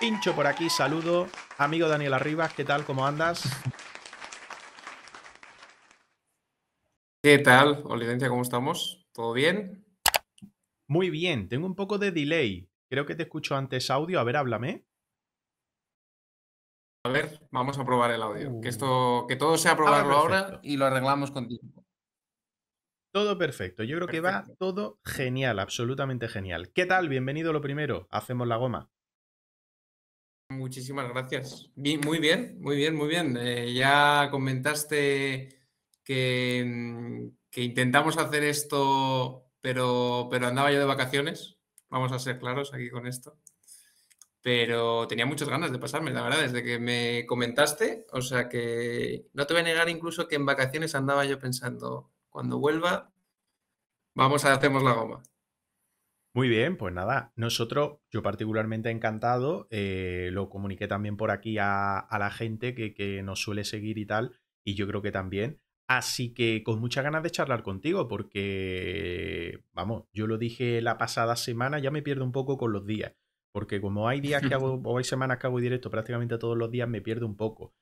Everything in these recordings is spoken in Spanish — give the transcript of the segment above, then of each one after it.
Pincho por aquí, saludo. Amigo Daniel Arribas, ¿qué tal? ¿Cómo andas? ¿Qué tal, Olivencia? ¿Cómo estamos? ¿Todo bien? Muy bien, tengo un poco de delay. Creo que te escucho antes audio. A ver, háblame. A ver, vamos a probar el audio. Que, esto, uh. que todo sea ah, probarlo ahora, y lo arreglamos contigo. Todo perfecto. Yo creo que va todo genial, absolutamente genial. ¿Qué tal? Bienvenido lo primero. Hacemos la goma. Muchísimas gracias. muy bien, muy bien, muy bien. Eh, ya comentaste mm, que, intentamos hacer esto, pero, pero andaba yo de vacaciones. Vamos a ser claros aquí con esto. Pero tenía muchas ganas de pasarme, la verdad, desde que me comentaste. O sea que no te voy a negar incluso que en vacaciones andaba yo pensando, cuando vuelva, vamos a hacemos la goma. Muy bien, pues nada, nosotros, yo particularmente encantado, eh, lo comuniqué también por aquí a, la gente que, nos suele seguir y tal, y yo creo que también. Así que con muchas ganas de charlar contigo, porque, vamos, yo lo dije la pasada semana, ya me pierdo un poco con los días, porque como hay días que hago, o hay semanas que hago directo prácticamente todos los días, me pierdo un poco.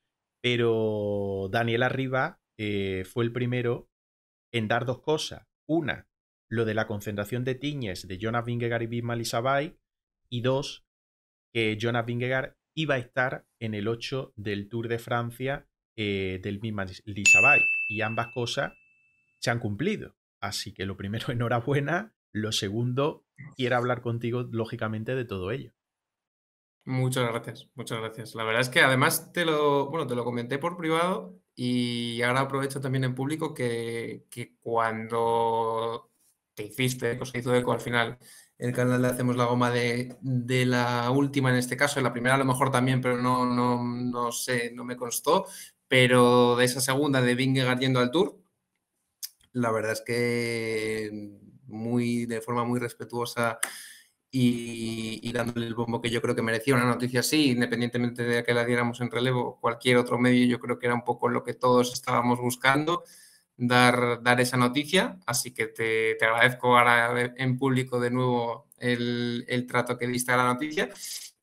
Pero Daniel Arriba eh, fue el primero en dar dos cosas. Una, lo de la concentración de tiñes de Jonas Vingegaard y Bismal y dos, que Jonas Vingegaard iba a estar en el 8 del Tour de Francia eh, del mismo lisabai y ambas cosas se han cumplido. Así que lo primero, enhorabuena, lo segundo, quiero hablar contigo, lógicamente, de todo ello. Muchas gracias, muchas gracias. La verdad es que además te lo, bueno, te lo comenté por privado y ahora aprovecho también en público que, que cuando que hiciste, que se hizo eco al final. El canal le hacemos la goma de, de, la última en este caso, la primera a lo mejor también, pero no, no, no sé, no me constó. Pero de esa segunda de Vingegaard yendo al Tour, la verdad es que muy, de forma muy respetuosa y, y, dándole el bombo que yo creo que merecía una noticia así, independientemente de que la diéramos en relevo, cualquier otro medio, yo creo que era un poco lo que todos estábamos buscando dar, esa noticia, así que te, agradezco ahora en público de nuevo el, trato que diste a la noticia.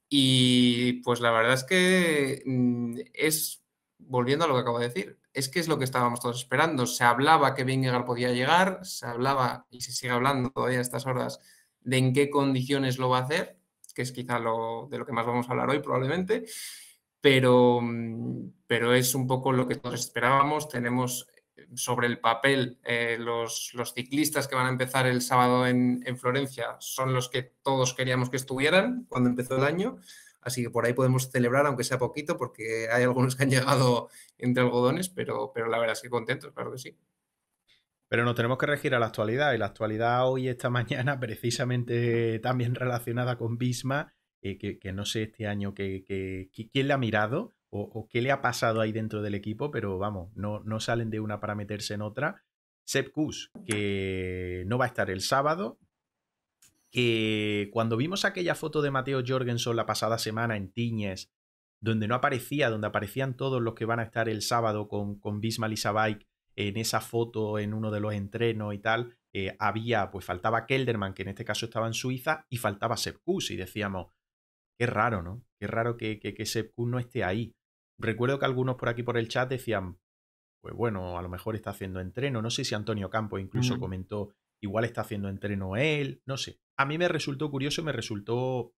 Y pues la verdad es que mm, es, volviendo a lo que acabo de decir, es que es lo que estábamos todos esperando. Se hablaba que Bingegar podía llegar, se hablaba y se sigue hablando todavía a estas horas de en qué condiciones lo va a hacer, que es quizá lo, de lo que más vamos a hablar hoy probablemente, pero, mm, pero es un poco lo que todos esperábamos. Tenemos sobre el papel, eh, los, ciclistas que van a empezar el sábado en, en, Florencia son los que todos queríamos que estuvieran cuando empezó el año. Así que por ahí podemos celebrar, aunque sea poquito, porque hay algunos que han llegado entre algodones, pero, pero la verdad es que contentos, claro que sí. Pero nos tenemos que regir a la actualidad, y la actualidad hoy, esta mañana, precisamente también relacionada con Bisma, eh, que, no sé este año que, que, quién le ha mirado, o, qué le ha pasado ahí dentro del equipo, pero vamos, no, no salen de una para meterse en otra. Sepp Kuss, que no va a estar el sábado, que cuando vimos aquella foto de Mateo Jorgensen la pasada semana en Tiñes, donde no aparecía, donde aparecían todos los que van a estar el sábado con, con Bismal y en esa foto, en uno de los entrenos y tal, eh, había, pues faltaba Kelderman, que en este caso estaba en Suiza, y faltaba Kuss. y decíamos, qué raro, ¿no? Qué raro que, que, que no esté ahí. Recuerdo que algunos por aquí por el chat decían, pues bueno, a lo mejor está haciendo entreno. No sé si Antonio Campos incluso comentó, igual está haciendo entreno él, no sé. A mí me resultó curioso me resultó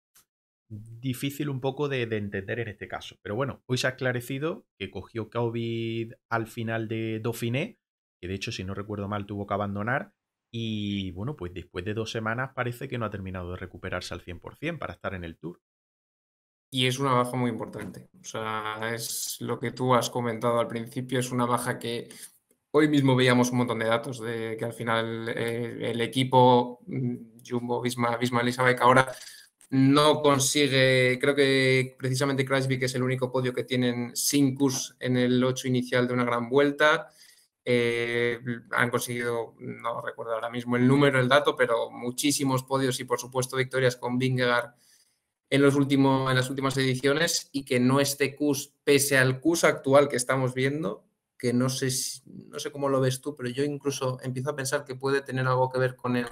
difícil un poco de, de, entender en este caso. Pero bueno, hoy se ha esclarecido que cogió COVID al final de Dauphiné, que de hecho, si no recuerdo mal, tuvo que abandonar. Y bueno, pues después de dos semanas parece que no ha terminado de recuperarse al 100% para estar en el tour y es una baja muy importante. O sea, es lo que tú has comentado al principio, es una baja que hoy mismo veíamos un montón de datos de que al final eh, el equipo mm, Jumbo, Visma, Visma Elizabeth ahora no consigue, creo que precisamente Crash que es el único podio que tienen sin Kurs en el 8 inicial de una gran vuelta. Eh, han conseguido, no recuerdo ahora mismo el número, el dato, pero muchísimos podios y por supuesto victorias con Vingegaard en, los en las últimas ediciones y que no esté CUS, pese al CUS actual que estamos viendo, que no sé, no sé cómo lo ves tú, pero yo incluso empiezo a pensar que puede tener algo que ver con el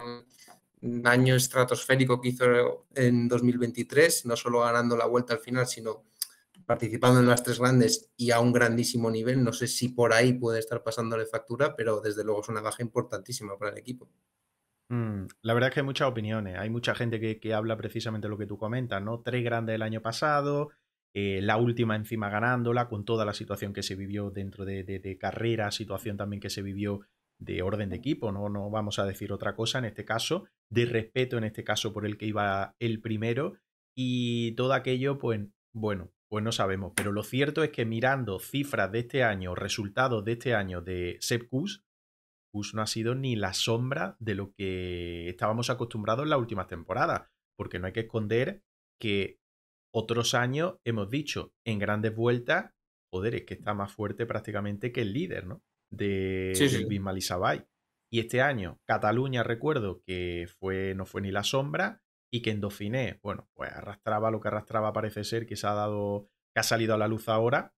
daño estratosférico que hizo en 2023, no solo ganando la vuelta al final, sino participando en las tres grandes y a un grandísimo nivel. No sé si por ahí puede estar pasándole factura, pero desde luego es una baja importantísima para el equipo. Mm, la verdad es que hay muchas opiniones. Hay mucha gente que, que habla precisamente lo que tú comentas, ¿no? Tres grandes el año pasado, eh, la última encima ganándola, con toda la situación que se vivió dentro de, de, carrera, situación también que se vivió de orden de equipo, ¿no? no vamos a decir otra cosa en este caso, de respeto en este caso por el que iba el primero y todo aquello, pues bueno, pues no sabemos, pero lo cierto es que mirando cifras de este año, resultados de este año de Sepkus, no ha sido ni la sombra de lo que estábamos acostumbrados en las últimas temporadas, porque no hay que esconder que otros años hemos dicho en grandes vueltas, joder, es que está más fuerte prácticamente que el líder, ¿no? De, sí, Y este año, Cataluña, recuerdo que fue, no fue ni la sombra, y que en Dauphiné, bueno, pues arrastraba lo que arrastraba, parece ser, que se ha dado, que ha salido a la luz ahora,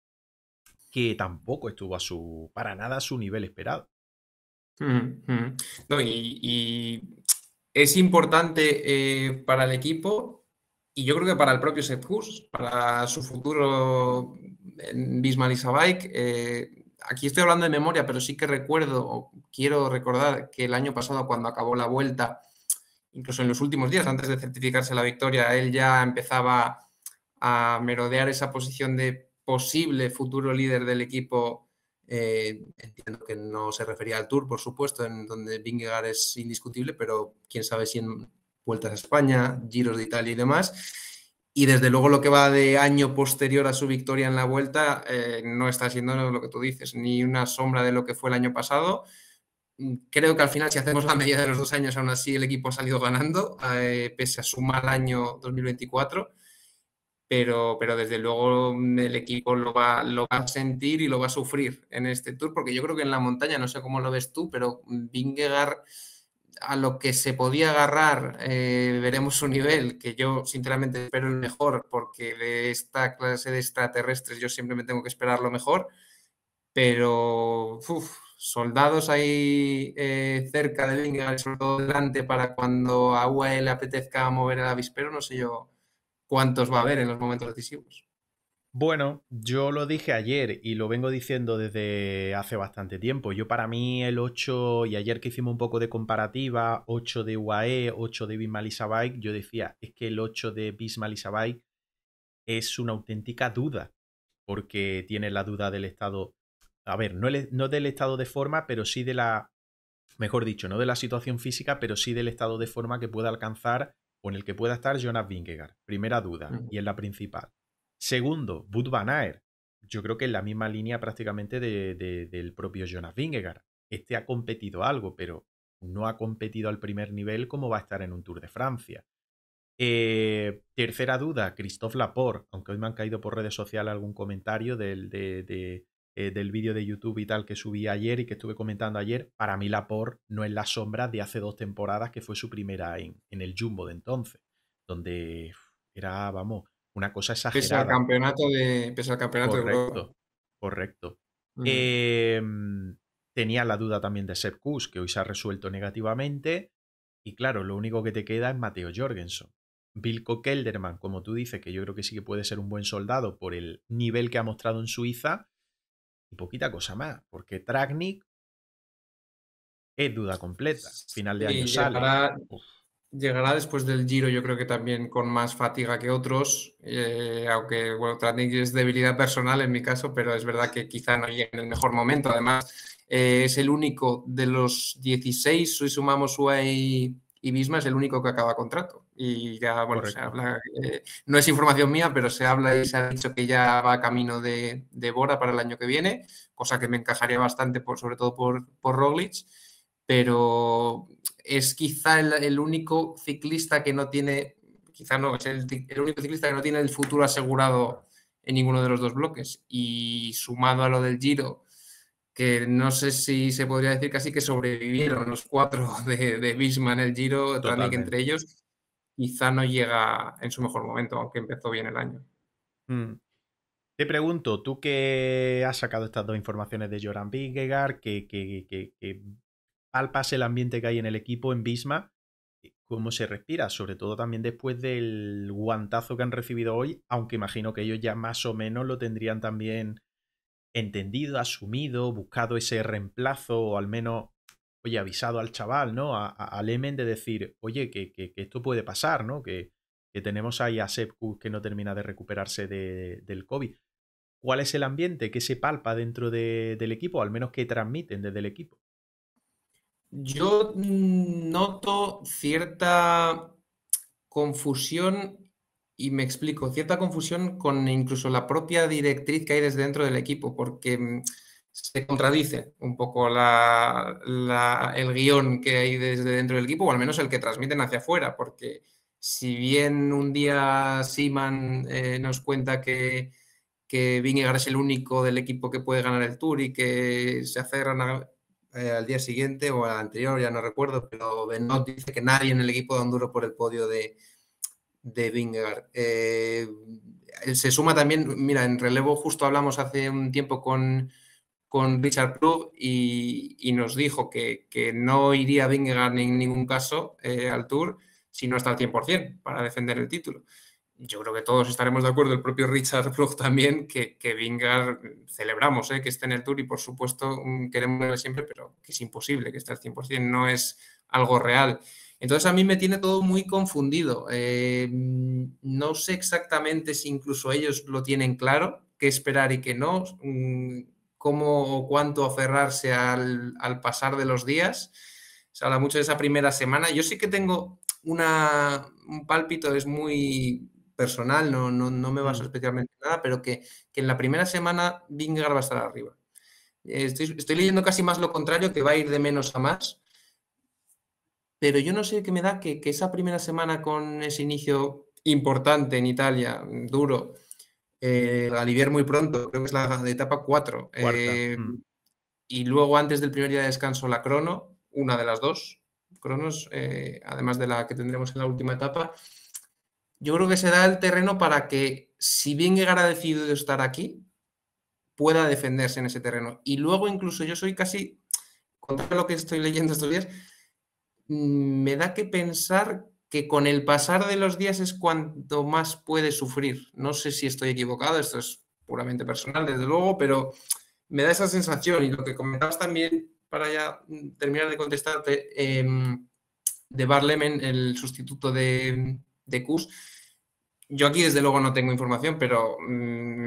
que tampoco estuvo a su, para nada a su nivel esperado. No, y, es importante eh, para el equipo y yo creo que para el propio Seth para su futuro en Bismarck y eh, aquí estoy hablando de memoria, pero sí que recuerdo, quiero recordar que el año pasado cuando acabó la vuelta, incluso en los últimos días, antes de certificarse la victoria, él ya empezaba a merodear esa posición de posible futuro líder del equipo eh, entiendo que no se refería al Tour, por supuesto, en donde Vingegaard es indiscutible, pero quién sabe si en vueltas a España, giros de Italia y demás. Y desde luego lo que va de año posterior a su victoria en la vuelta eh, no está siendo lo que tú dices, ni una sombra de lo que fue el año pasado. Creo que al final, si hacemos la media de los dos años, aún así el equipo ha salido ganando, eh, pese a su mal año 2024 pero, pero desde luego mm, el equipo lo va, lo va a sentir y lo va a sufrir en este tour, porque yo creo que en la montaña, no sé cómo lo ves tú, pero Vingegaard a lo que se podía agarrar, eh, veremos su nivel, que yo sinceramente espero el mejor, porque de esta clase de extraterrestres yo siempre me tengo que esperar lo mejor, pero soldados ahí eh, cerca de Vingegaard, sobre todo delante, para cuando a UAE le apetezca mover el avispero, no sé yo cuántos va a haber en los momentos decisivos. Bueno, yo lo dije ayer y lo vengo diciendo desde hace bastante tiempo. Yo para mí el 8, y ayer que hicimos un poco de comparativa, 8 de UAE, 8 de Bismalisabai, yo decía, es que el 8 de Bismalisabai es una auténtica duda, porque tiene la duda del estado, a ver, no, no del estado de forma, pero sí de la, mejor dicho, no de la situación física, pero sí del estado de forma que pueda alcanzar o en el que pueda estar Jonas Vingegaard. Primera duda, y es la principal. Segundo, Bud Van Aert. Yo creo que es la misma línea prácticamente de, del propio Jonas Vingegaard. Este ha competido algo, pero no ha competido al primer nivel como va a estar en un Tour de Francia. Eh, tercera duda, Christophe Laporte, aunque hoy me han caído por redes sociales algún comentario del, de, eh, del vídeo de YouTube y tal que subí ayer y que estuve comentando ayer, para mí la POR no es la sombra de hace dos temporadas que fue su primera en, el Jumbo de entonces, donde era, vamos, una cosa exagerada. Pese al campeonato de, pese al campeonato correcto, Correcto. Em, tenía la duda también de Sepp Kuss, que hoy se ha resuelto negativamente. Y claro, lo único que te queda es Mateo Jorgensen. Vilko Kelderman, como tú dices, que yo creo que sí que puede ser un buen soldado por el nivel que ha mostrado en Suiza, y poquita cosa más, porque Tragnik es duda completa. Final de año llegará, sale. Llegará después del Giro, yo creo que también con más fatiga que otros, eh, aunque bueno, es debilidad personal en mi caso, pero es verdad que quizá no llegue en el mejor momento. Además, eh, es el único de los 16, si sumamos UAE y, y Bisma, es el único que acaba contrato. Y ya, bueno, se habla, eh, no es información mía, pero se habla y se ha dicho que ya va camino de, de Bora para el año que viene, cosa que me encajaría bastante, por, sobre todo por, por Roglic, pero es quizá el, único ciclista que no tiene, quizá no, es el, único ciclista que no tiene el futuro asegurado en ninguno de los dos bloques. Y sumado a lo del Giro, que no sé si se podría decir casi que sobrevivieron los cuatro de, de Bisma en el Giro, entre ellos, quizá no llega en su mejor momento, aunque empezó bien el año. Hmm. Te pregunto, tú que has sacado estas dos informaciones de Joran Vingegaard, que, que, palpas el ambiente que hay en el equipo en Bisma, eh, cómo se respira, sobre todo también después del guantazo que han recibido hoy, aunque imagino que ellos ya más o menos lo tendrían también entendido, asumido, buscado ese reemplazo o al menos oye, avisado al chaval, ¿no? A, de decir, oye, que, que, esto puede pasar, ¿no? Que, tenemos ahí a Sepkus que no termina de recuperarse de, del COVID. ¿Cuál es el ambiente que se palpa dentro del equipo, al menos que transmiten desde el equipo? Yo noto cierta confusión y me explico, cierta confusión con incluso la propia directriz que hay desde dentro del equipo, porque mm, se contradice un poco el guión que hay desde dentro del equipo, o al menos el que transmiten hacia afuera, porque si bien un día Simon eh, nos cuenta que, que Vingegaard es el único del equipo que puede ganar el Tour y que se aferran eh, al día siguiente o al anterior, ya no recuerdo, pero Benot dice que nadie en el equipo de Honduras por el podio de, de Vingegaard. Eh, se suma también, mira, en relevo justo hablamos hace un tiempo con con Richard Plug y, nos dijo que, no iría Vingegaard en ningún caso eh, al Tour si no está al 100% para defender el título. Yo creo que todos estaremos de acuerdo, el propio Richard Plug también, que, que celebramos eh, que esté en el Tour y por supuesto mm, queremos verlo siempre, pero que es imposible que esté al 100%, no es algo real. Entonces a mí me tiene todo muy confundido. Eh, mm, no sé exactamente si incluso ellos lo tienen claro, qué esperar y qué no. Mm, cómo o cuánto aferrarse al, pasar de los días. Se habla mucho de esa primera semana. Yo sí que tengo una, un pálpito, es muy personal, no, me baso mm. especialmente en nada, pero que, en la primera semana Vingar va a estar arriba. Estoy, leyendo casi más lo contrario, que va a ir de menos a más. Pero yo no sé qué me da que, que esa primera semana con ese inicio importante en Italia, duro, eh, aliviar muy pronto, creo que es la etapa 4. Eh, mm. Y luego antes del primer día de descanso la crono, una de las dos cronos, eh, además de la que tendremos en la última etapa. Yo creo que se da el terreno para que, si bien llegara decidido de estar aquí, pueda defenderse en ese terreno. Y luego incluso yo soy casi, con todo lo que estoy leyendo estos días, mm, me da que pensar que con el pasar de los días es cuanto más puede sufrir. No sé si estoy equivocado, esto es puramente personal, desde luego, pero me da esa sensación y lo que comentabas también para ya terminar de contestarte em, de Barlemen, el sustituto de, de Yo aquí desde luego no tengo información, pero mm,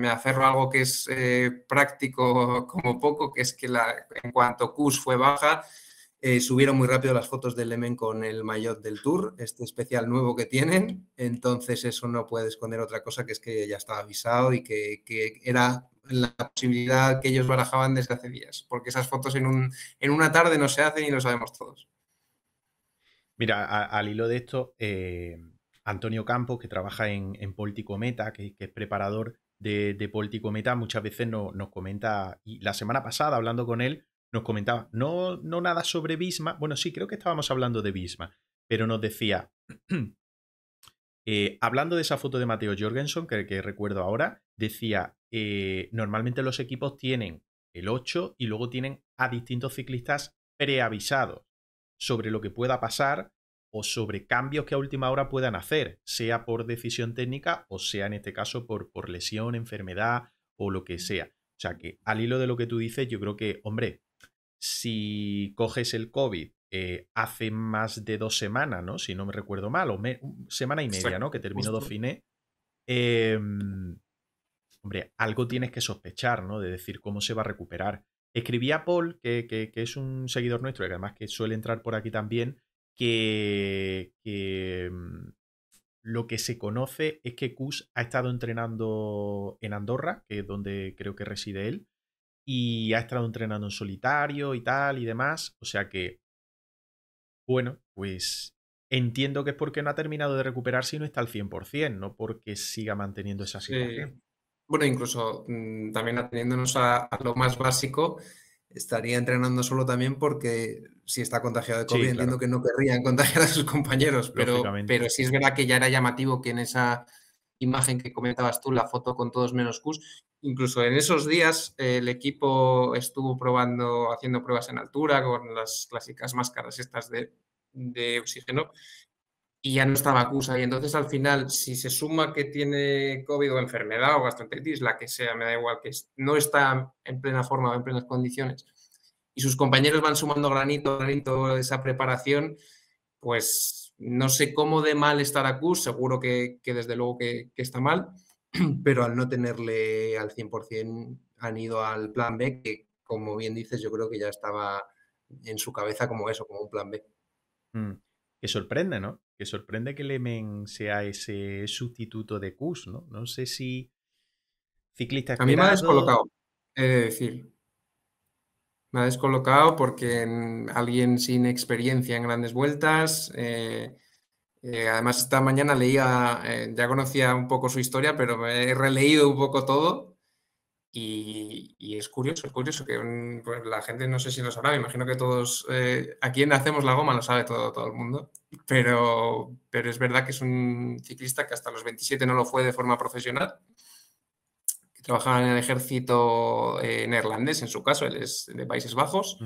me aferro a algo que es eh, práctico como poco, que es que la, en cuanto Kus fue baja, eh, subieron muy rápido las fotos del Lemen con el maillot del Tour, este especial nuevo que tienen. Entonces, eso no puede esconder otra cosa que es que ya estaba avisado y que, era la posibilidad que ellos barajaban desde hace días, porque esas fotos en, un, en una tarde no se hacen y lo sabemos todos. Mira, al hilo de esto, eh, Antonio Campos, que trabaja en, en Meta, que, es preparador de, de Meta, muchas veces no, nos comenta, y la semana pasada hablando con él, nos comentaba, no, no nada sobre Bisma, bueno, sí, creo que estábamos hablando de Bisma, pero nos decía, eh, hablando de esa foto de Mateo Jorgensen, que, que recuerdo ahora, decía, eh, normalmente los equipos tienen el 8 y luego tienen a distintos ciclistas preavisados sobre lo que pueda pasar o sobre cambios que a última hora puedan hacer, sea por decisión técnica o sea en este caso por, por lesión, enfermedad o lo que sea. O sea que al hilo de lo que tú dices, yo creo que, hombre, si coges el COVID eh, hace más de dos semanas, ¿no? Si no me recuerdo mal, o semana y media, ¿no? Que terminó Dauphiné. Eh, hombre, algo tienes que sospechar, ¿no? De decir cómo se va a recuperar. escribí a Paul, que, es un seguidor nuestro, y además que suele entrar por aquí también, que, que em, lo que se conoce es que Kus ha estado entrenando en Andorra, que es donde creo que reside él, y ha estado entrenando en solitario y tal y demás. O sea que, bueno, pues entiendo que es porque no ha terminado de recuperarse y no está al 100%, no porque siga manteniendo esa situación. Bueno, incluso mm, también ateniéndonos a, lo más básico, estaría entrenando solo también porque si está contagiado de COVID, entiendo que no querrían contagiar a sus compañeros, pero, pero sí es verdad que ya era llamativo que en esa imagen que comentabas tú, la foto con todos menos cus, Incluso en esos días eh, el equipo estuvo probando, haciendo pruebas en altura con las clásicas máscaras estas de, de oxígeno y ya no estaba Cusa. Y entonces al final, si se suma que tiene COVID o enfermedad o gastroenteritis, la que sea, me da igual, que no está en plena forma o en plenas condiciones, y sus compañeros van sumando granito, granito de esa preparación, pues no sé cómo de mal estará Kuss, seguro que, desde luego que, está mal, pero al no tenerle al 100% han ido al plan B, que como bien dices, yo creo que ya estaba en su cabeza como eso, como un plan B. Mm. Que sorprende, ¿no? Que sorprende que Lemen sea ese sustituto de Kus, ¿no? No sé si ciclista... A mí me ha descolocado, he de decir me ha descolocado porque alguien sin experiencia en grandes vueltas. Eh, eh, además, esta mañana leía, eh, ya conocía un poco su historia, pero he releído un poco todo. Y, es curioso, es curioso que pues, la gente no sé si lo sabrá, me imagino que todos, aquí en Hacemos la Goma lo sabe todo, todo el mundo, pero, pero es verdad que es un ciclista que hasta los 27 no lo fue de forma profesional trabajaba en el ejército eh, neerlandés, en su caso, él es de Países Bajos.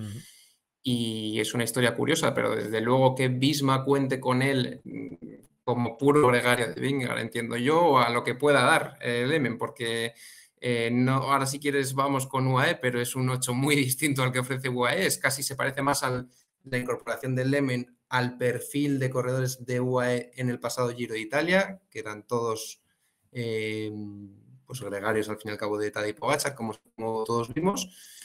Y es una historia curiosa, pero desde luego que Bisma cuente con él mm, como puro gregario de Vingar, entiendo yo, a lo que pueda dar eh, Lemen, porque eh, no, ahora si quieres vamos con UAE, pero es un 8 muy distinto al que ofrece UAE, es casi se parece más a la incorporación de Lemen al perfil de corredores de UAE en el pasado Giro de Italia, que eran todos eh, pues, gregarios al fin y al cabo de Tadej Pogacar, como, como todos vimos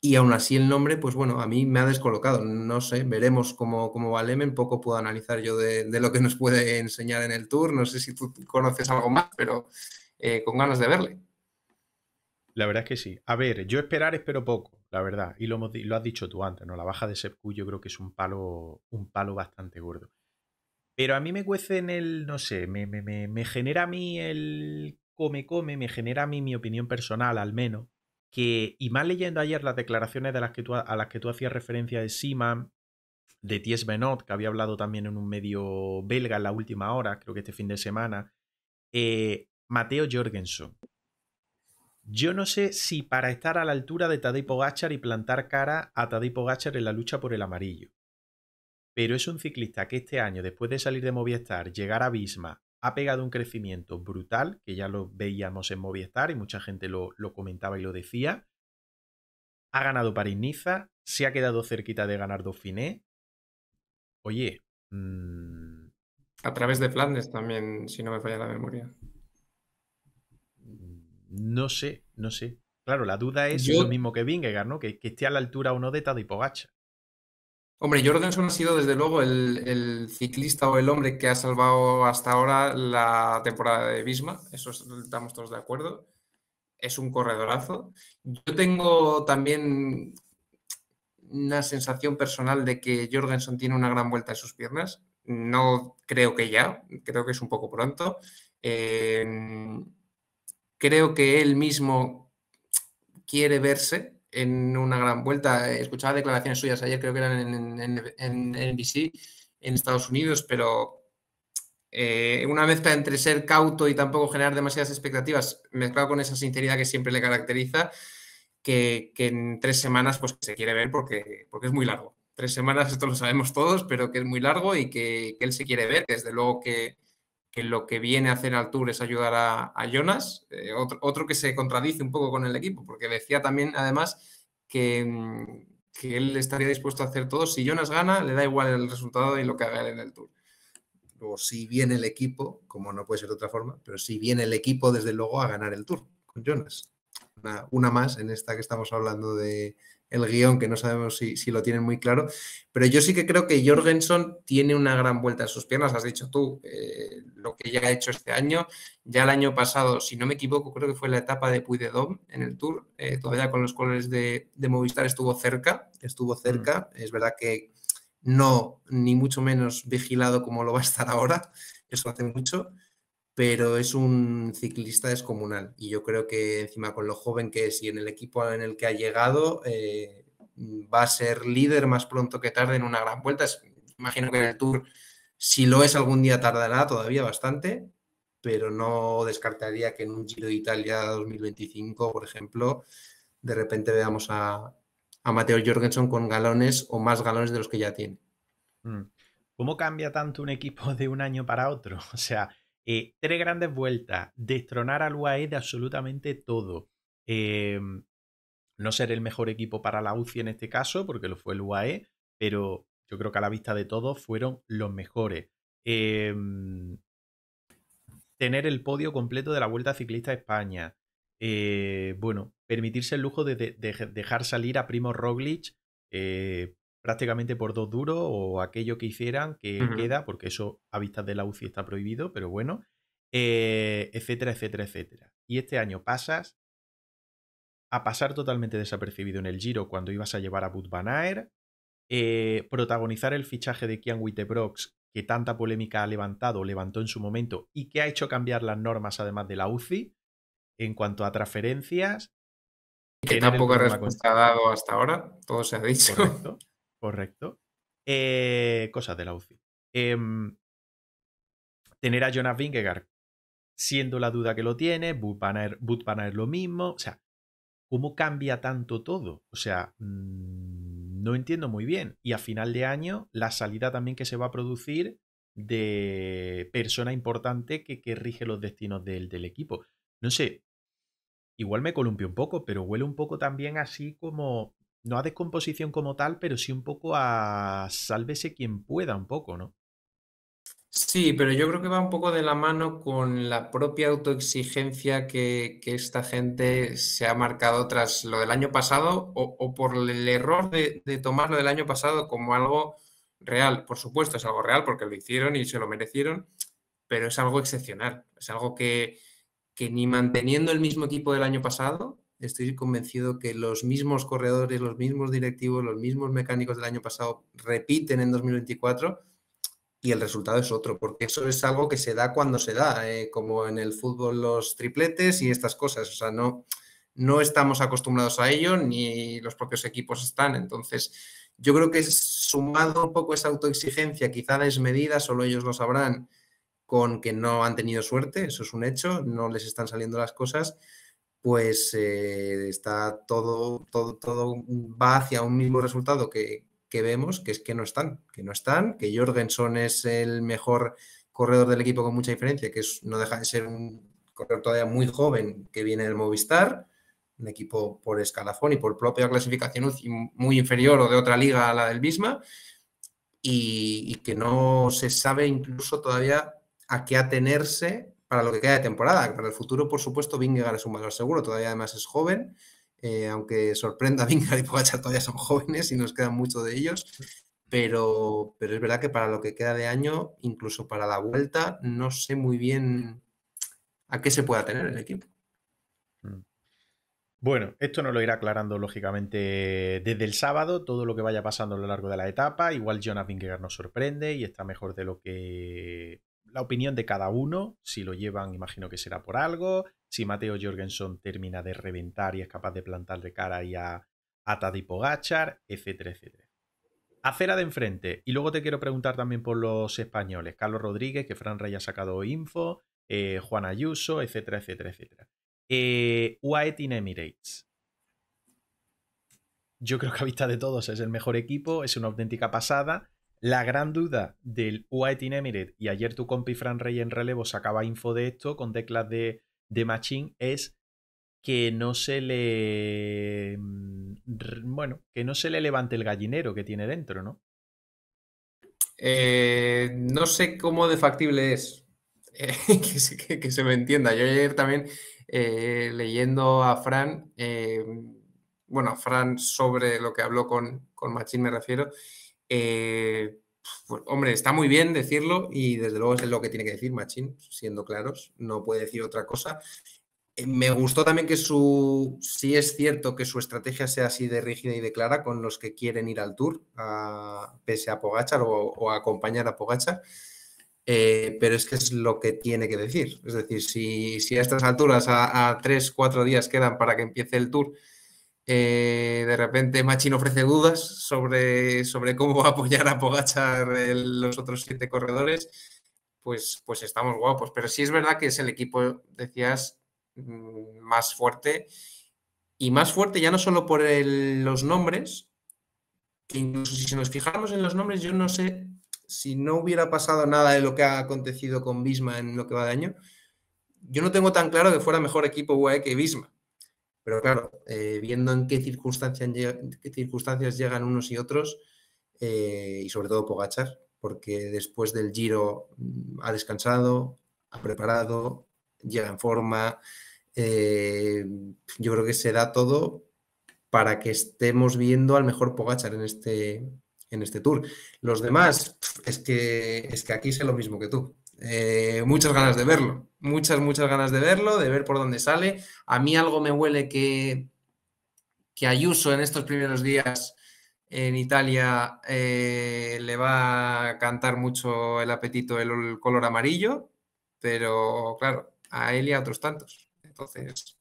y aún así el nombre, pues bueno, a mí me ha descolocado. No sé, veremos cómo, cómo va Lemen, poco puedo analizar yo de, lo que nos puede enseñar en el tour. No sé si tú conoces algo más, pero eh, con ganas de verle. La verdad es que sí. A ver, yo esperar espero poco, la verdad. Y lo, has dicho tú antes, ¿no? La baja de Sepku yo creo que es un palo, un palo bastante gordo. Pero a mí me cuece en el, no sé, me genera a mí el come, come, me genera a mí mi opinión personal, al menos, que, y más leyendo ayer las declaraciones de a las que tú hacías referencia de Siman, de Ties Benot, que había hablado también en un medio belga en la última hora, creo que este fin de semana, eh, Mateo Jorgensen. Yo no sé si para estar a la altura de Tadej Pogacar y plantar cara a Tadej Pogacar en la lucha por el amarillo. Pero es un ciclista que este año, después de salir de Movistar, llegar a Bisma, ha pegado un crecimiento brutal, que ya lo veíamos en Movistar y mucha gente lo, comentaba y lo decía. Ha ganado París-Niza, se ha quedado cerquita de ganar Dauphiné. Oye. Mm, a través de Flandes también, si no me falla la memoria. Mm, no sé, no sé. Claro, la duda es lo mismo que Vingegaard, ¿no? Que, esté a la altura o no de Tadej Pogacha. Hombre, Jorgensen ha sido desde luego el, ciclista o el hombre que ha salvado hasta ahora la temporada de Bisma, eso estamos todos de acuerdo. Es un corredorazo. Yo tengo también una sensación personal de que Jorgensen tiene una gran vuelta en sus piernas. No creo que ya, creo que es un poco pronto. Eh, creo que él mismo quiere verse en una gran vuelta. Escuchaba declaraciones suyas ayer, creo que eran en, NBC, en Estados Unidos, pero eh, una mezcla entre ser cauto y tampoco generar demasiadas expectativas, mezclado con esa sinceridad que siempre le caracteriza, que, que en tres semanas pues, se quiere ver porque, porque es muy largo. Tres semanas, esto lo sabemos todos, pero que es muy largo y que, que él se quiere ver. Desde luego que, que lo que viene a hacer al Tour es ayudar a, Jonas, eh, otro, que se contradice un poco con el equipo, porque decía también además mm, que, él estaría dispuesto a hacer todo. Si Jonas gana, le da igual el resultado y lo que haga él en el Tour. O si viene el equipo, como no puede ser de otra forma, pero si viene el equipo, desde luego, a ganar el Tour con Jonas. una más en esta que estamos hablando de, el guión, que no sabemos si, lo tienen muy claro, pero yo sí que creo que Jorgensen tiene una gran vuelta en sus piernas, has dicho tú, eh, lo que ya ha hecho este año, ya el año pasado, si no me equivoco, creo que fue la etapa de Puy de Dom en el Tour, eh, todavía con los colores de, de, Movistar estuvo cerca, estuvo cerca, mm. es verdad que no, ni mucho menos vigilado como lo va a estar ahora, eso hace mucho, pero es un ciclista descomunal y yo creo que encima con lo joven que es y en el equipo en el que ha llegado, eh, va a ser líder más pronto que tarde en una gran vuelta. Imagino que en el Tour, si lo es algún día, tardará todavía bastante, pero no descartaría que en un Giro de Italia 2025, por ejemplo, de repente veamos a, a Mateo Jorgensen con galones o más galones de los que ya tiene. Mm. ¿Cómo cambia tanto un equipo de un año para otro? O sea, eh, tres grandes vueltas, destronar al UAE de absolutamente todo. Em, no ser el mejor equipo para la UCI en este caso, porque lo fue el UAE, pero yo creo que a la vista de todos fueron los mejores. Em, tener el podio completo de la Vuelta Ciclista a España. Eh, bueno, permitirse el lujo de, dejar salir a Primo Roglic eh, prácticamente por dos duros o aquello que hicieran que queda, porque eso a vistas de la UCI está prohibido, pero bueno, eh, etcétera, etcétera, etcétera. Y este año pasas a pasar totalmente desapercibido en el Giro cuando ibas a llevar a Bud Van eh, protagonizar el fichaje de Kian Wittebrox que tanta polémica ha levantado, levantó en su momento y que ha hecho cambiar las normas además de la UCI en cuanto a transferencias. Que tampoco respuesta ha dado hasta ahora, todo se ha dicho. Correcto. Eh, cosas de la UCI. Em, tener a Jonas Vingegaard siendo la duda que lo tiene, Bud es er, er lo mismo, o sea, ¿cómo cambia tanto todo? O sea, mm, no entiendo muy bien. Y a final de año, la salida también que se va a producir de persona importante que, rige los destinos del, del, equipo. No sé, igual me columpio un poco, pero huele un poco también así como no a descomposición como tal, pero sí un poco a sálvese quien pueda, un poco, ¿no? Sí, pero yo creo que va un poco de la mano con la propia autoexigencia que, esta gente se ha marcado tras lo del año pasado o, por el error de, de, tomar lo del año pasado como algo real. Por supuesto, es algo real porque lo hicieron y se lo merecieron, pero es algo excepcional. Es algo que, que ni manteniendo el mismo equipo del año pasado estoy convencido que los mismos corredores, los mismos directivos, los mismos mecánicos del año pasado repiten en 2024 y el resultado es otro, porque eso es algo que se da cuando se da, eh, como en el fútbol los tripletes y estas cosas. O sea, no, no estamos acostumbrados a ello, ni los propios equipos están. Entonces, yo creo que sumado un poco esa autoexigencia, quizá desmedida, solo ellos lo sabrán, con que no han tenido suerte, eso es un hecho, no les están saliendo las cosas, pues eh, está todo, todo, todo va hacia un mismo resultado que, vemos, que es que no están, que no están, que Jorgensen es el mejor corredor del equipo con mucha diferencia, que es, no deja de ser un corredor todavía muy joven que viene del Movistar, un equipo por escalafón y por propia clasificación muy inferior o de otra liga a la del Bisma, y que no se sabe incluso todavía a qué atenerse para lo que queda de temporada. Para el futuro, por supuesto, Vingegaard es un valor seguro, todavía además es joven, eh, aunque sorprenda, Vingegaard y Pogachar todavía son jóvenes y nos quedan muchos de ellos, pero, pero es verdad que para lo que queda de año, incluso para la vuelta, no sé muy bien a qué se pueda tener el equipo. Mm. Bueno, esto nos lo irá aclarando lógicamente desde el sábado, todo lo que vaya pasando a lo largo de la etapa. Igual Jonas Vingegaard nos sorprende y está mejor de lo que la opinión de cada uno, si lo llevan, imagino que será por algo, si Mateo Jorgensen termina de reventar y es capaz de plantar de cara ahí a, Tadipo Gachar, etcétera, etcétera. Acera de enfrente, y luego te quiero preguntar también por los españoles, Carlos Rodríguez, que Fran Rey ha sacado info, eh, Juan Ayuso, etcétera, etcétera, etcétera. Eh, UAE Emirates. Yo creo que a vista de todos es el mejor equipo, es una auténtica pasada. La gran duda del UAE in Emirates, y ayer tu compi Fran Rey en relevo sacaba info de esto con teclas de, de Machín, es que no se le. Mm, bueno, que no se le levante el gallinero que tiene dentro, ¿no? Eh, no sé cómo de factible es. Eh, que, se, me entienda. Yo ayer también, eh, leyendo a Fran, bueno, a Fran sobre lo que habló con, con me refiero. Eh, pues, hombre, está muy bien decirlo y desde luego es lo que tiene que decir Machín, siendo claros, no puede decir otra cosa. Eh, me gustó también que su, sí es cierto que su estrategia sea así de rígida y de clara con los que quieren ir al tour, a, pese a Pogachar o, acompañar a Pogachar. Eh, pero es que es lo que tiene que decir. Es decir, si, si a estas alturas, a tres, cuatro días quedan para que empiece el tour, eh, de repente Machín ofrece dudas sobre, sobre cómo va a apoyar a Pogachar los otros siete corredores. Pues, pues estamos guapos. Pero sí es verdad que es el equipo, decías, mm, más fuerte. Y más fuerte ya no solo por los nombres, que incluso si nos fijamos en los nombres, yo no sé si no hubiera pasado nada de lo que ha acontecido con Bisma en lo que va de año, yo no tengo tan claro que fuera mejor equipo UAE que Bisma. Pero claro, eh, viendo en qué, circunstancias, llegan unos y otros, eh, y sobre todo Pogachar, porque después del giro mm, ha descansado, ha preparado, llega en forma. Eh, yo creo que se da todo para que estemos viendo al mejor Pogachar en este, en este tour. Los demás, es que, es que aquí sé lo mismo que tú. Eh, muchas ganas de verlo, muchas, muchas ganas de verlo, de ver por dónde sale. A mí algo me huele que, que Ayuso en estos primeros días en Italia eh, le va a cantar mucho el apetito el, color amarillo, pero claro, a él y a otros tantos. Entonces,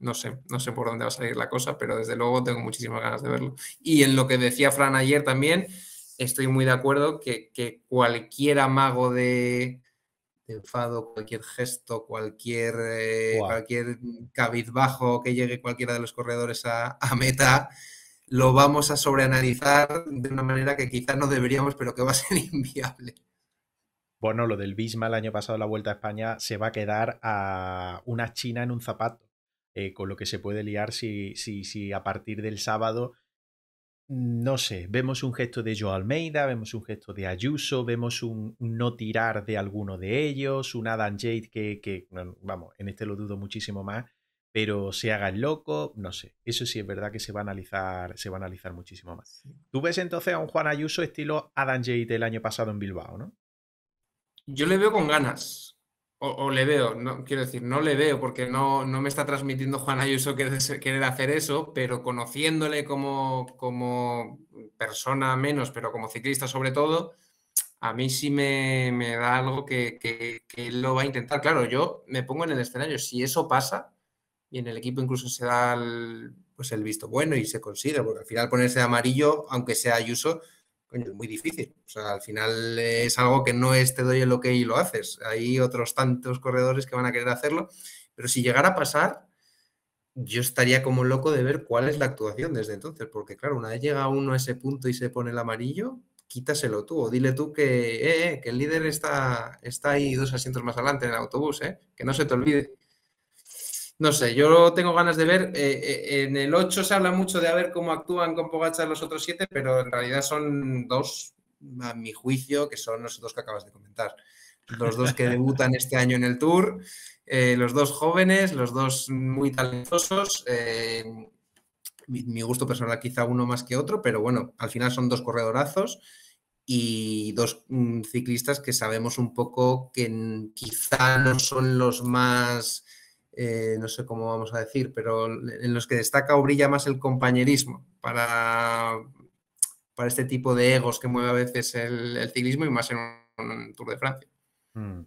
no sé, no sé por dónde va a salir la cosa, pero desde luego tengo muchísimas ganas de verlo. Y en lo que decía Fran ayer también, estoy muy de acuerdo que, que cualquier amago de, de enfado, cualquier gesto, cualquier, eh, cualquier cabizbajo que llegue cualquiera de los corredores a, meta, lo vamos a sobreanalizar de una manera que quizás no deberíamos, pero que va a ser inviable. Bueno, lo del Bisma el año pasado la Vuelta a España se va a quedar a una china en un zapato, eh, con lo que se puede liar si, si, si a partir del sábado no sé, vemos un gesto de Joe Almeida, vemos un gesto de Ayuso, vemos un no tirar de alguno de ellos, un Adam Jade que, vamos, en este lo dudo muchísimo más, pero se haga loco, no sé. Eso sí es verdad que se va a analizar, se va a analizar muchísimo más. Tú ves entonces a un Juan Ayuso estilo Adam Jade el año pasado en Bilbao, ¿no? Yo le veo con ganas o, le veo, no, quiero decir, no le veo porque no, no me está transmitiendo Juan Ayuso querer hacer eso, pero conociéndole como, como persona menos, pero como ciclista sobre todo, a mí sí me, me da algo que, que, lo va a intentar. Claro, yo me pongo en el escenario, si eso pasa y en el equipo incluso se da el, pues el visto bueno y se considera porque al final ponerse de amarillo, aunque sea Ayuso, es muy difícil. O sea, al final es algo que no es te doy el ok y lo haces. Hay otros tantos corredores que van a querer hacerlo, pero si llegara a pasar, yo estaría como loco de ver cuál es la actuación desde entonces, porque claro, una vez llega uno a ese punto y se pone el amarillo, quítaselo tú o dile tú que, eh, eh, el líder está, está ahí dos asientos más adelante en el autobús, eh, que no se te olvide. No sé, yo tengo ganas de ver. Eh, eh, en el 8 se habla mucho de a ver cómo actúan con Pogacar los otros 7, pero en realidad son dos, a mi juicio, que son los dos que acabas de comentar. Los dos que debutan este año en el Tour, eh, los dos jóvenes, los dos muy talentosos. mi gusto personal quizá uno más que otro, pero bueno, al final son dos corredorazos y dos mm, ciclistas que sabemos un poco que quizá no son los más eh, no sé cómo vamos a decir, pero en los que destaca o brilla más el compañerismo para, para este tipo de egos que mueve a veces el, ciclismo y más en un, Tour de Francia. Mm.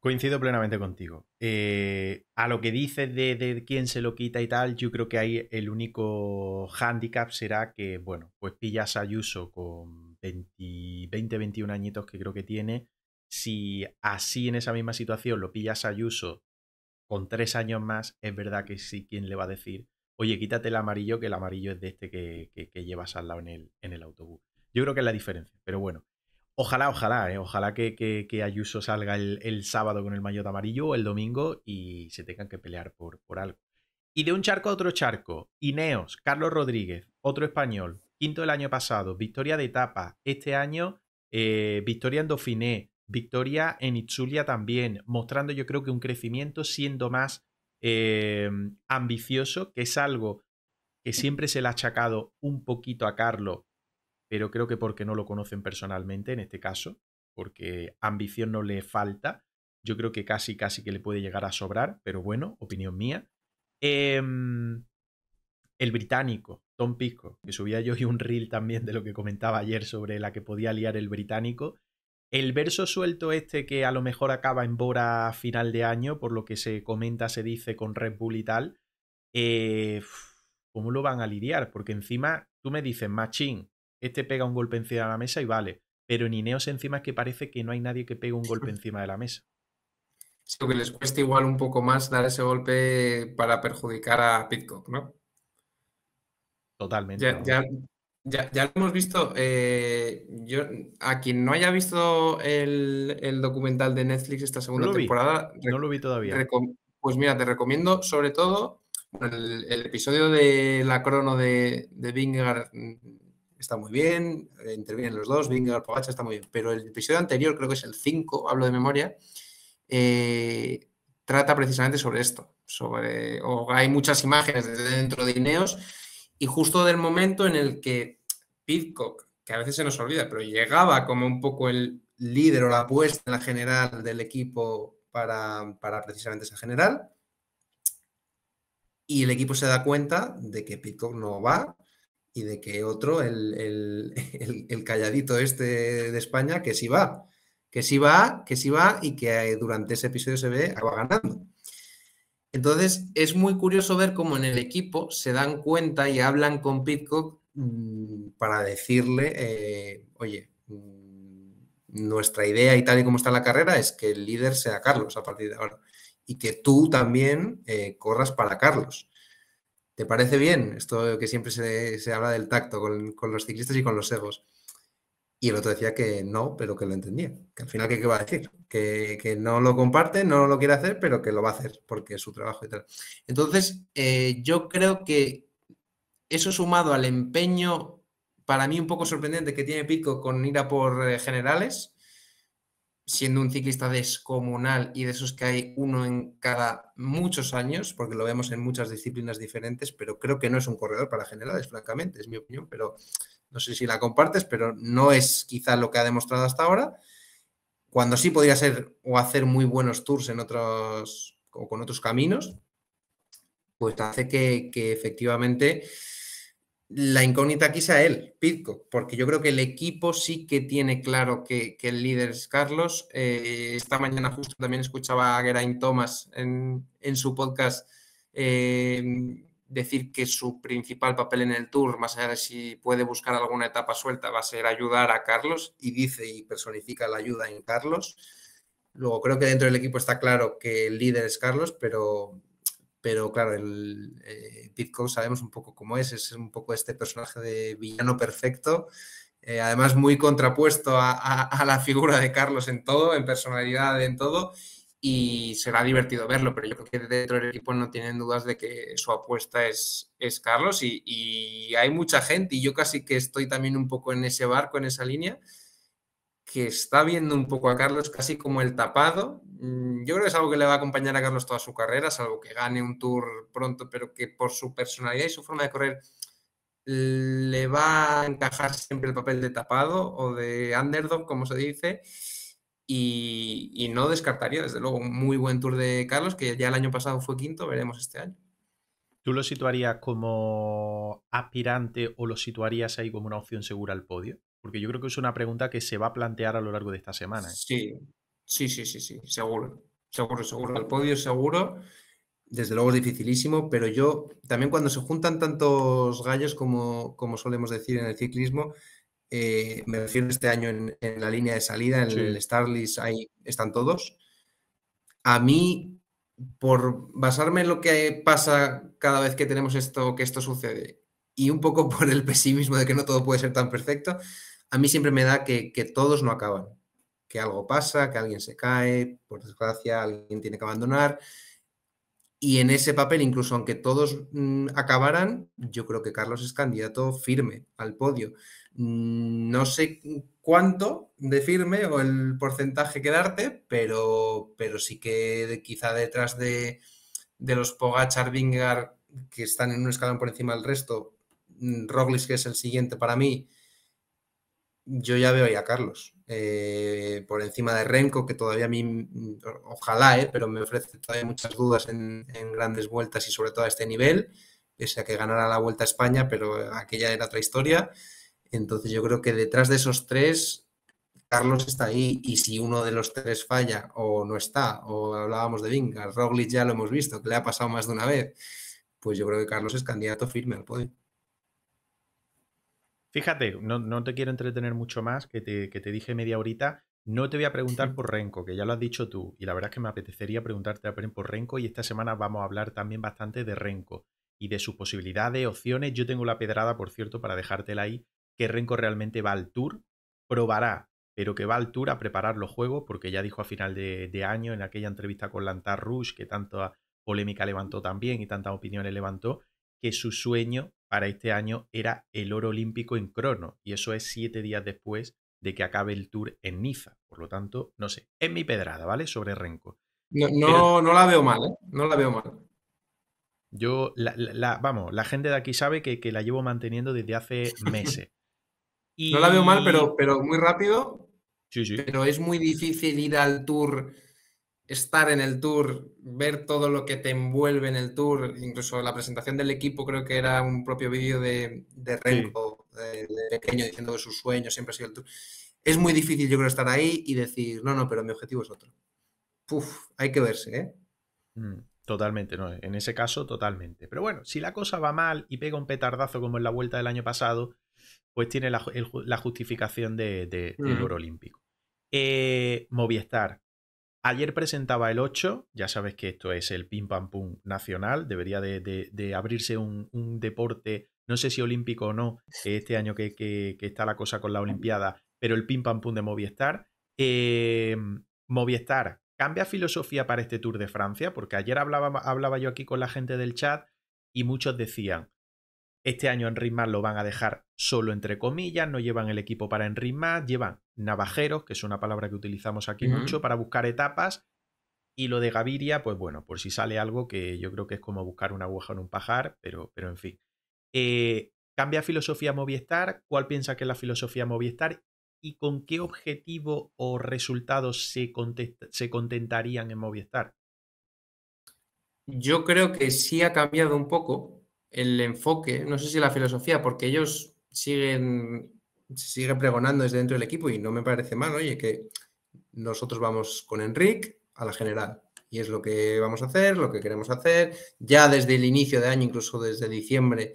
Coincido plenamente contigo. Eh, a lo que dices de, quién se lo quita y tal, yo creo que ahí el único handicap será que, bueno, pues pillas a Ayuso con 20, 20 21 añitos que creo que tiene. Si así en esa misma situación lo pillas a Ayuso con tres años más, es verdad que sí quien le va a decir, oye, quítate el amarillo, que el amarillo es de este que, llevas al lado en el, en el autobús. Yo creo que es la diferencia, pero bueno. Ojalá, ojalá, ¿eh? ojalá que, que, Ayuso salga el, sábado con el maillot amarillo o el domingo y se tengan que pelear por, por algo. Y de un charco a otro charco, Ineos, Carlos Rodríguez, otro español, quinto el año pasado, victoria de etapa este año, eh, victoria en Dauphiné, victoria en Itzulia también, mostrando yo creo que un crecimiento siendo más eh, ambicioso, que es algo que siempre se le ha achacado un poquito a Carlo, pero creo que porque no lo conocen personalmente en este caso, porque ambición no le falta, yo creo que casi, casi que le puede llegar a sobrar, pero bueno, opinión mía. Em, el británico, Tom Pisco, que subía yo y un reel también de lo que comentaba ayer sobre la que podía liar el británico, el verso suelto este que a lo mejor acaba en Bora a final de año, por lo que se comenta, se dice con Red Bull y tal, eh, ¿cómo lo van a lidiar? Porque encima tú me dices, machín, este pega un golpe encima de la mesa y vale, pero en Ineos encima es que parece que no hay nadie que pegue un golpe encima de la mesa. Sí, que les cuesta igual un poco más dar ese golpe para perjudicar a Pitcock, ¿no? Totalmente. Ya, lo hemos visto. Eh, yo, a quien no haya visto el, documental de Netflix esta segunda temporada, no lo vi todavía. Pues mira, te recomiendo sobre todo el, episodio de la crono de, de mm, está muy bien, intervienen los dos, Vingar Pogacha está muy bien, pero el episodio anterior, creo que es el 5, hablo de memoria, eh, trata precisamente sobre esto, sobre, o hay muchas imágenes desde dentro de Ineos y justo del momento en el que Pitcock, que a veces se nos olvida, pero llegaba como un poco el líder o la apuesta en la general del equipo para, precisamente esa general, y el equipo se da cuenta de que Pitcock no va y de que otro, el, el, calladito este de España, que sí va, que sí va, que sí va y que eh, durante ese episodio se ve va ganando. Entonces, es muy curioso ver cómo en el equipo se dan cuenta y hablan con Pitcock mm, para decirle, eh, oye, mm, nuestra idea y tal y como está la carrera es que el líder sea Carlos a partir de ahora y que tú también eh, corras para Carlos. ¿Te parece bien esto que siempre se, habla del tacto con, con, los ciclistas y con los egos? Y el otro decía que no, pero que lo entendía. Que al final, ¿qué, va a decir? Que, no lo comparte, no lo quiere hacer, pero que lo va a hacer porque es su trabajo y tal. Entonces, eh, yo creo que eso sumado al empeño, para mí un poco sorprendente, que tiene Pico con ir a por eh, generales, siendo un ciclista descomunal y de esos que hay uno en cada muchos años, porque lo vemos en muchas disciplinas diferentes, pero creo que no es un corredor para generales, francamente, es mi opinión, pero no sé si la compartes, pero no es quizá lo que ha demostrado hasta ahora. Cuando sí podría ser o hacer muy buenos tours en otros o con otros caminos, pues hace que, efectivamente la incógnita aquí sea él, Pitco, porque yo creo que el equipo sí que tiene claro que, el líder es Carlos. Eh, esta mañana justo también escuchaba a Geraint Thomas en, su podcast eh, decir que su principal papel en el Tour, más allá de si puede buscar alguna etapa suelta, va a ser ayudar a Carlos y dice y personifica la ayuda en Carlos. Luego creo que dentro del equipo está claro que el líder es Carlos, pero, pero claro, el eh, Pitco sabemos un poco cómo es, es un poco este personaje de villano perfecto, eh, además muy contrapuesto a la figura de Carlos en todo, en personalidad, en todo, y será divertido verlo, pero yo creo que dentro del equipo no tienen dudas de que su apuesta es, es Carlos y, y, hay mucha gente y yo casi que estoy también un poco en ese barco, en esa línea, que está viendo un poco a Carlos casi como el tapado. Mm, yo creo que es algo que le va a acompañar a Carlos toda su carrera, salvo que gane un tour pronto, pero que por su personalidad y su forma de correr le va a encajar siempre el papel de tapado o de underdog, como se dice. Y, no descartaría, desde luego, un muy buen tour de Carlos, que ya el año pasado fue quinto, veremos este año. ¿Tú lo situarías como aspirante o lo situarías ahí como una opción segura al podio? Porque yo creo que es una pregunta que se va a plantear a lo largo de esta semana. ¿eh? Sí, sí, sí, sí, seguro. Seguro, seguro. Al podio seguro. Desde luego es dificilísimo, pero yo también cuando se juntan tantos gallos como, como solemos decir en el ciclismo, eh, me refiero este año en, la línea de salida, en el Starlist, ahí están todos. A mí, por basarme en lo que pasa cada vez que tenemos esto, que esto sucede, y un poco por el pesimismo de que no todo puede ser tan perfecto, a mí siempre me da que, todos no acaban, que algo pasa, que alguien se cae, por desgracia alguien tiene que abandonar. Y en ese papel, incluso aunque todos mm, acabaran, yo creo que Carlos es candidato firme al podio. Mm, no sé cuánto de firme o el porcentaje que darte, pero, pero sí que quizá detrás de, los Pogachar, Vingar, que están en un escalón por encima del resto, mm, Roglic, que es el siguiente para mí, yo ya veo ahí a Carlos. Eh, por encima de Renko, que todavía a mí, mm, ojalá, eh, pero me ofrece todavía muchas dudas en, en, grandes vueltas y sobre todo a este nivel, pese a que ganara la Vuelta a España, pero aquella era otra historia. Entonces yo creo que detrás de esos tres, Carlos está ahí y si uno de los tres falla o no está, o hablábamos de Vinga, Roglic ya lo hemos visto, que le ha pasado más de una vez, pues yo creo que Carlos es candidato firme al podio. Fíjate, no, te quiero entretener mucho más, que te, dije media horita. No te voy a preguntar por Renko, que ya lo has dicho tú, y la verdad es que me apetecería preguntarte por Renko, y esta semana vamos a hablar también bastante de Renko y de sus posibilidades, opciones. Yo tengo la pedrada, por cierto, para dejártela ahí, que Renko realmente va al tour, probará, pero que va al tour a preparar los juegos, porque ya dijo a final de, año en aquella entrevista con Lantar Rush, que tanta polémica levantó también y tantas opiniones levantó, que su sueño para este año era el oro olímpico en crono, y eso es siete días después de que acabe el tour en Niza. Por lo tanto, no sé, es mi pedrada, ¿vale? Sobre Renko. No, no, la veo mal, ¿eh? No la veo mal. Yo, la, vamos, la gente de aquí sabe que la llevo manteniendo desde hace meses. No la veo mal, pero, pero muy rápido. Sí, sí. Pero es muy difícil ir al tour, estar en el tour, ver todo lo que te envuelve en el tour. Incluso la presentación del equipo creo que era un propio vídeo de, de Renko, de, pequeño, diciendo que sus sueños siempre ha sido el tour. Es muy difícil, yo creo, estar ahí y decir, no, no, pero mi objetivo es otro. Uf, hay que verse, ¿eh? Mm, totalmente, no, en ese caso totalmente. Pero bueno, si la cosa va mal y pega un petardazo como en la vuelta del año pasado, pues tiene la, justificación de, del oro olímpico. Eh, Movistar. Ayer presentaba el 8, ya sabes que esto es el pim pam pum nacional, debería de, abrirse un, deporte, no sé si olímpico o no, este año que, está la cosa con la Olimpiada, pero el pim pam pum de Movistar. Eh, Movistar cambia filosofía para este Tour de Francia, porque ayer hablaba yo aquí con la gente del chat y muchos decían, este año en Rismar lo van a dejar solo entre comillas, no llevan el equipo para en llevan navajeros, que es una palabra que utilizamos aquí mucho, para buscar etapas. Y lo de Gaviria, pues bueno, por si sale algo que yo creo que es como buscar una aguja en un pajar, pero, pero en fin. Eh, ¿Cambia filosofía Movistar? ¿Cuál piensa que es la filosofía Movistar? ¿Y con qué objetivo o resultados se, se contentarían en Movistar? Yo creo que sí ha cambiado un poco, el enfoque, no sé si la filosofía, porque ellos siguen, pregonando desde dentro del equipo y no me parece mal, oye, que nosotros vamos con Enrique a la general y es lo que vamos a hacer, lo que queremos hacer. Ya desde el inicio de año, incluso desde diciembre,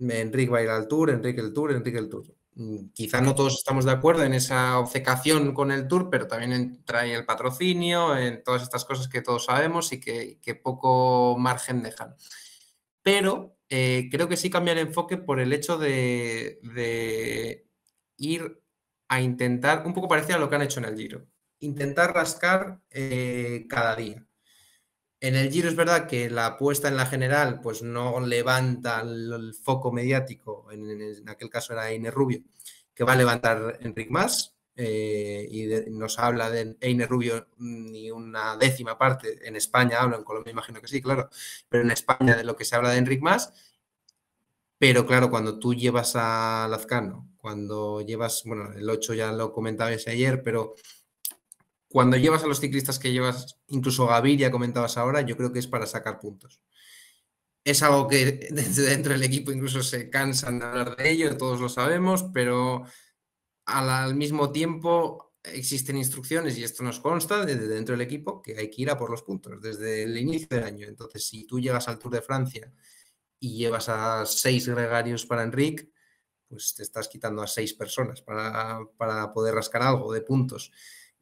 Enrique va a ir al tour, Enrique el tour, Enrique el tour. Mm, quizá no todos estamos de acuerdo en esa obcecación con el tour, pero también entra el patrocinio, en todas estas cosas que todos sabemos y que poco margen dejan pero eh, creo que sí cambia el enfoque por el hecho de, ir a intentar, un poco parecido a lo que han hecho en el Giro, intentar rascar eh, cada día. En el Giro es verdad que la apuesta en la general pues no levanta el, foco mediático, en, aquel caso era Ine Rubio, que va a levantar Enric Mas, eh, y nos habla de Eine Rubio mm, ni una décima parte. En España habla, en Colombia imagino que sí, claro, pero en España de lo que se habla de Enrique Más. Pero claro, cuando tú llevas a Lazcano, cuando llevas, bueno, el 8 ya lo comentabas ayer, pero cuando llevas a los ciclistas que llevas, incluso Gaviria comentabas ahora, yo creo que es para sacar puntos. Es algo que desde dentro del equipo incluso se cansan de hablar de ello, todos lo sabemos, pero al, mismo tiempo existen instrucciones, y esto nos consta desde dentro del equipo, que hay que ir a por los puntos desde el inicio del año. Entonces, si tú llegas al Tour de Francia y llevas a seis gregarios para Enric, pues te estás quitando a seis personas para, para poder rascar algo de puntos.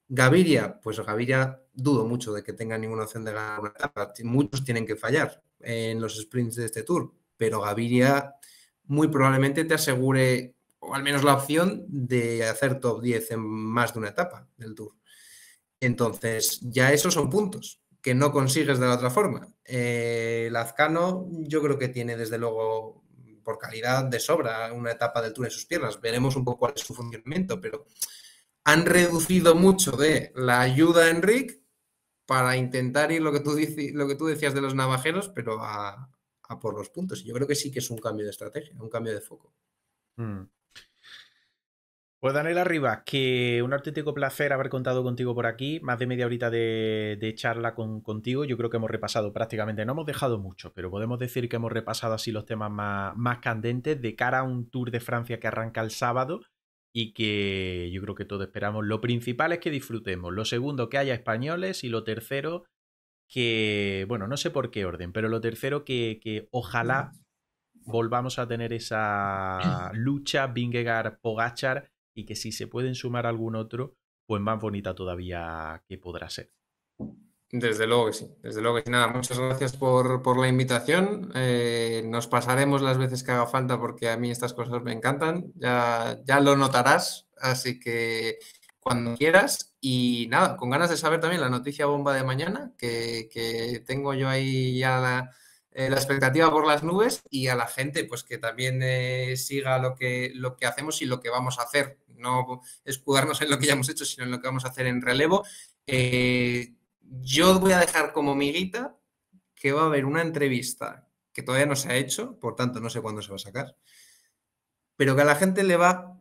Gaviria, pues Gaviria dudo mucho de que tenga ninguna opción de ganar una etapa. Muchos tienen que fallar en los sprints de este tour, pero Gaviria muy probablemente te asegure o al menos la opción de hacer top 10 en más de una etapa del Tour. Entonces, ya esos son puntos que no consigues de la otra forma. Eh, Lazcano yo creo que tiene desde luego por calidad de sobra una etapa del Tour en sus piernas. Veremos un poco cuál es su funcionamiento, pero han reducido mucho de la ayuda a Enric para intentar ir lo que tú, lo que tú decías de los navajeros, pero a, por los puntos. Y yo creo que sí que es un cambio de estrategia, un cambio de foco. Mm. Pues Daniela Rivas, que un auténtico placer haber contado contigo por aquí, más de media horita de, charla contigo, yo creo que hemos repasado prácticamente, no hemos dejado mucho, pero podemos decir que hemos repasado así los temas más, candentes de cara a un Tour de Francia que arranca el sábado y que yo creo que todos esperamos. Lo principal es que disfrutemos, lo segundo que haya españoles y lo tercero que, bueno, no sé por qué orden, pero lo tercero que, ojalá mm. volvamos a tener esa lucha bingegar pogachar y que si se pueden sumar algún otro, pues más bonita todavía que podrá ser. Desde luego que sí, desde luego que sí. Nada, muchas gracias por, la invitación. Eh, nos pasaremos las veces que haga falta porque a mí estas cosas me encantan. Ya, ya lo notarás, así que cuando quieras. Y nada, con ganas de saber también la noticia bomba de mañana, que, que tengo yo ahí ya la, eh, la expectativa por las nubes y a la gente pues que también eh, siga lo que, lo que hacemos y lo que vamos a hacer. No escudarnos en lo que ya hemos hecho, sino en lo que vamos a hacer en relevo. Eh, yo voy a dejar como amiguita que va a haber una entrevista que todavía no se ha hecho, por tanto no sé cuándo se va a sacar, pero que a la gente le va,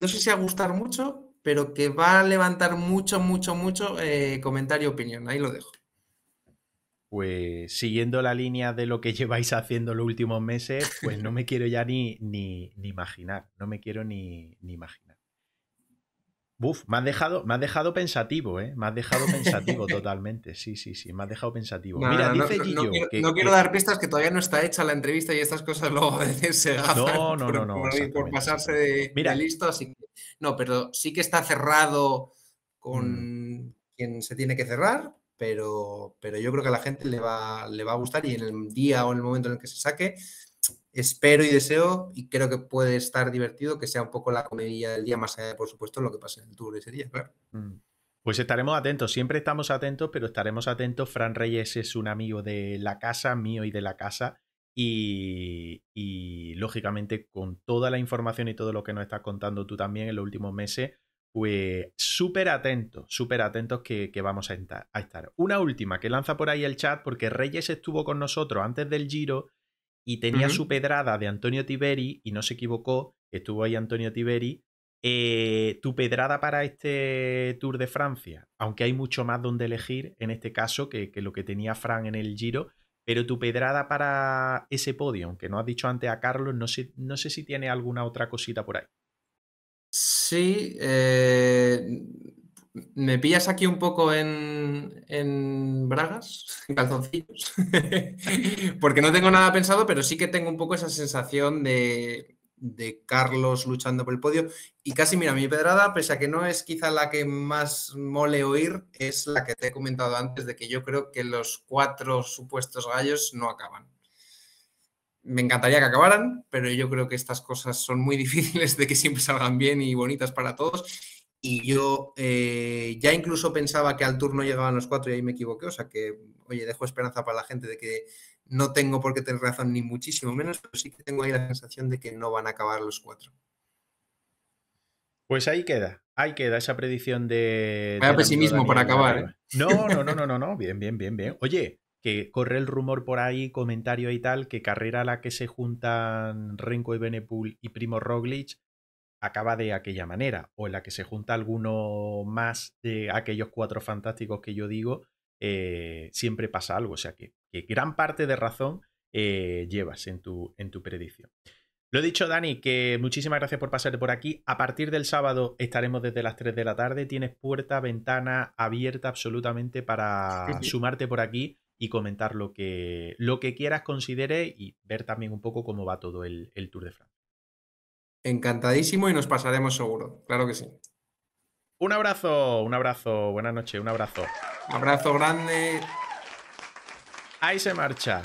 no sé si a gustar mucho, pero que va a levantar mucho, mucho, mucho comentario y opinión. Ahí lo dejo pues siguiendo la línea de lo que lleváis haciendo los últimos meses, pues no me quiero ya ni, imaginar, no me quiero ni, imaginar. Buf, me has dejado, me dejado pensativo, ¿eh? Me has dejado pensativo totalmente. Sí, sí, sí, me has dejado pensativo. No, Mira, dice quiero, no quiero dar pistas que todavía no está hecha la entrevista y estas cosas luego se veces no, no, por, no, por, pasarse de, Mira. listo. Así que, no, pero sí que está cerrado con mm. quien se tiene que cerrar, pero, yo creo que a la gente le va, le va a gustar y en el día o en el momento en el que se saque, espero y deseo y creo que puede estar divertido que sea un poco la comedia del día, más allá por supuesto, lo que pase en el tour ese día, mm. Pues estaremos atentos, siempre estamos atentos, pero estaremos atentos. Fran Reyes es un amigo de la casa, mío y de la casa, y, y lógicamente con toda la información y todo lo que nos estás contando tú también en los últimos meses, pues súper atentos, súper atentos que, vamos a, entrar, a estar. Una última que lanza por ahí el chat, porque Reyes estuvo con nosotros antes del giro y tenía su pedrada de Antonio Tiberi y no se equivocó, estuvo ahí Antonio Tiberi. Eh, tu pedrada para este Tour de Francia, aunque hay mucho más donde elegir en este caso que, lo que tenía Fran en el giro, pero tu pedrada para ese podio, aunque no has dicho antes a Carlos, no sé, no sé si tiene alguna otra cosita por ahí. Sí, eh, me pillas aquí un poco en, bragas, en calzoncillos, porque no tengo nada pensado, pero sí que tengo un poco esa sensación de, de Carlos luchando por el podio. Y casi, mira, mi pedrada, pese a que no es quizá la que más mole oír, es la que te he comentado antes, de que yo creo que los cuatro supuestos gallos no acaban me encantaría que acabaran, pero yo creo que estas cosas son muy difíciles de que siempre salgan bien y bonitas para todos. Y yo eh, ya incluso pensaba que al turno llegaban los cuatro y ahí me equivoqué. O sea que, oye, dejo esperanza para la gente de que no tengo por qué tener razón, ni muchísimo menos, pero sí que tengo ahí la sensación de que no van a acabar los cuatro. Pues ahí queda, ahí queda esa predicción de. Vaya pesimismo para acabar. ¿eh? No, no, no, no, no, no, bien, bien, bien, bien. Oye, que corre el rumor por ahí, comentario y tal, que carrera a la que se juntan Renko y Benepool y Primo Roglic acaba de aquella manera, o en la que se junta alguno más de aquellos cuatro fantásticos que yo digo, eh, siempre pasa algo. O sea que, gran parte de razón eh, llevas en tu, en tu predicción. Lo dicho, Dani, que muchísimas gracias por pasarte por aquí. A partir del sábado estaremos desde las 3 de la tarde. Tienes puerta, ventana abierta absolutamente para sumarte por aquí y comentar lo que, lo que quieras, considere y ver también un poco cómo va todo el, el Tour de Francia. Encantadísimo y nos pasaremos seguro, claro que sí. Un abrazo, un abrazo, buenas noches, un abrazo. Un abrazo grande. Ahí se marcha.